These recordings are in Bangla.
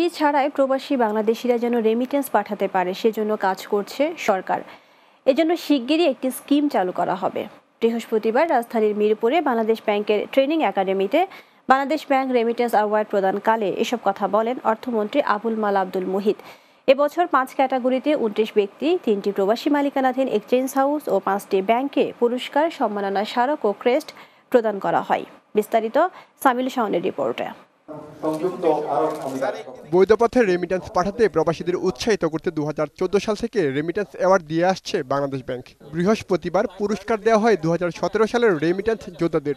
ফি ছাড়াই প্রবাসী বাংলাদেশিরা যেন রেমিটেন্স পাঠাতে পারে সেজন্য কাজ করছে সরকার এজন্য শিগগিরই একটি স্কিম চালু করা হবে বৃহস্পতিবার রাজধানীর মিরপুরে বাংলাদেশ ব্যাংকের ট্রেনিং একাডেমিতে বাংলাদেশ ব্যাংক রেমিটেন্স অ্যাওয়ার্ড প্রদানকালে এসব কথা বলেন অর্থমন্ত্রী আবুল মাল আব্দুল মুহিত এবছর পাঁচ ক্যাটাগরিতে উনত্রিশ ব্যক্তি তিনটি প্রবাসী মালিকানাধীন এক্সচেঞ্জ হাউস ও পাঁচটি ব্যাংকে পুরস্কার সম্মাননা স্মারক ও ক্রেস্ট প্রদান করা হয় বিস্তারিত সামিল শাহনের রিপোর্টে বৈদ্যপথে আরব রেমিটেন্স পাঠাতে প্রবাসীদের উৎসাহিত করতে দু সাল থেকে রেমিটেন্স অ্যাওয়ার্ড দিয়ে আসছে বাংলাদেশ ব্যাংক বৃহস্পতিবার পুরস্কার দেওয়া হয় দু সালের রেমিটেন্স যোদ্ধাদের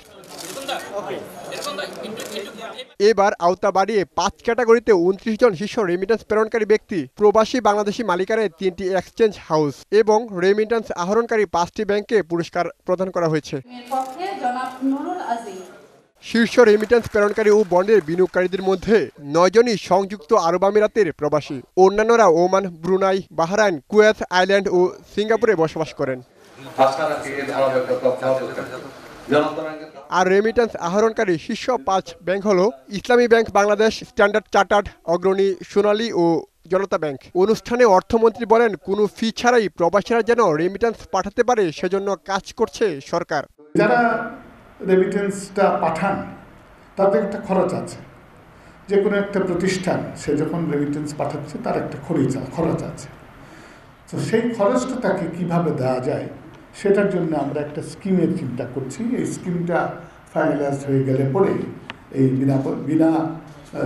এবার আওতা বাড়িয়ে পাঁচ ক্যাটাগরিতে উনত্রিশ জন শীর্ষ রেমিটেন্স প্রেরণকারী ব্যক্তি প্রবাসী বাংলাদেশি মালিকারে তিনটি এক্সচেঞ্জ হাউস এবং রেমিটেন্স আহরণকারী পাঁচটি ব্যাংকে পুরস্কার প্রদান করা হয়েছে নুরুল শীর্ষ রেমিটেন্স প্রেরণকারী ও বন্ডের বিনিয়োগকারীদের মধ্যে নয়জনই সংযুক্ত আরব আমিরাতের প্রবাসী অন্যান্যরা Oman Brunei Bahrain Kuwait island ও সিঙ্গাপুরে বসবাস করেন আর রেমিটেন্স আহরণকারী শীর্ষ পাঁচ ব্যাংক হল ইসলামী ব্যাংক বাংলাদেশ স্ট্যান্ডার্ড চার্টার্ড অগ্রণী সোনালী ও জনতা ব্যাংক অনুষ্ঠানে অর্থমন্ত্রী বলেন কোনো ফি ছাড়াই প্রবাসীরা যেন রেমিটেন্স পাঠাতে পারে সেজন্য কাজ করছে সরকার যারা রেমিটেন্সটা পাঠান তাতে একটা খরচ আছে যে কোনো একটা প্রতিষ্ঠান সে যখন রেমিটেন্স পাঠাচ্ছে তার একটা খরচ খরচ আছে তো সেই খরচটা তাকে কীভাবে দেওয়া যায় সেটার জন্য আমরা একটা স্কিমের চিন্তা করছি এই স্কিমটা ফাইনালাইজ হয়ে গেলে পরে এই বিনা বিনা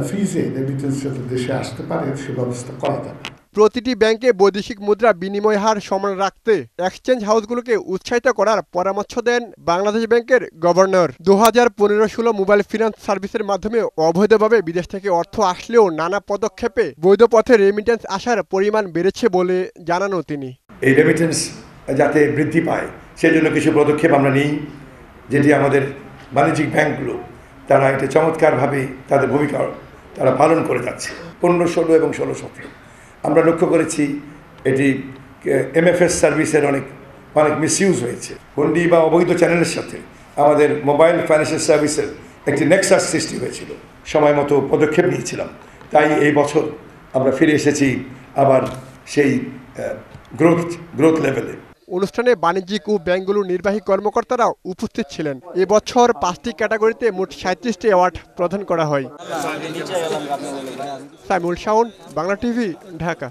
ফিজে রেমিটেন্স যাতে দেশে আসতে পারে সে ব্যবস্থা করা যাবে প্রতিটি ব্যাংকে বৈদেশিক মুদ্রা বিনিময় হার সমান রাখতে এক্সচেঞ্জ হাউসগুলোকে উৎসাহিত করার পরামর্শ দেন বাংলাদেশ ব্যাংকের গভর্নর দু হাজার পনেরো ষোলো মোবাইল ফিনান্স সার্ভিসের মাধ্যমে অবৈধভাবে বিদেশ থেকে অর্থ আসলেও নানা পদক্ষেপে বৈধ পথে রেমিটেন্স আসার পরিমাণ বেড়েছে বলে জানানো তিনি এই রেমিটেন্স যাতে বৃদ্ধি পায় সেজন্য কিছু পদক্ষেপ আমরা নিই যেটি আমাদের বাণিজ্যিক ব্যাংকগুলো তারা এটা চমৎকারভাবে তাদের ভূমিকা তারা পালন করে যাচ্ছে পনেরো ষোলো এবং ষোলো সতেরো আমরা লক্ষ্য করেছি এটি এমএফএস সার্ভিসের অনেক অনেক মিসইউজ হয়েছে হন্ডি বা অবৈধ চ্যানেলের সাথে আমাদের মোবাইল ফাইন্যান্সিয়াল সার্ভিসের একটি নেক্সাস সৃষ্টি হয়েছিল সময় মতো পদক্ষেপ নিয়েছিলাম তাই এই বছর আমরা ফিরে এসেছি আবার সেই গ্রোথ গ্রোথ লেভেলে অনুষ্ঠানে বাণিজ্যিক ও ব্যাংকগুলোর নির্বাহী কর্মকর্তারা উপস্থিত ছিলেন এবছর পাঁচটি ক্যাটাগরিতে মোট সাঁত্রিশটি অ্যাওয়ার্ড প্রদান করা হয় সাইমুল শাওন বাংলা টিভি ঢাকা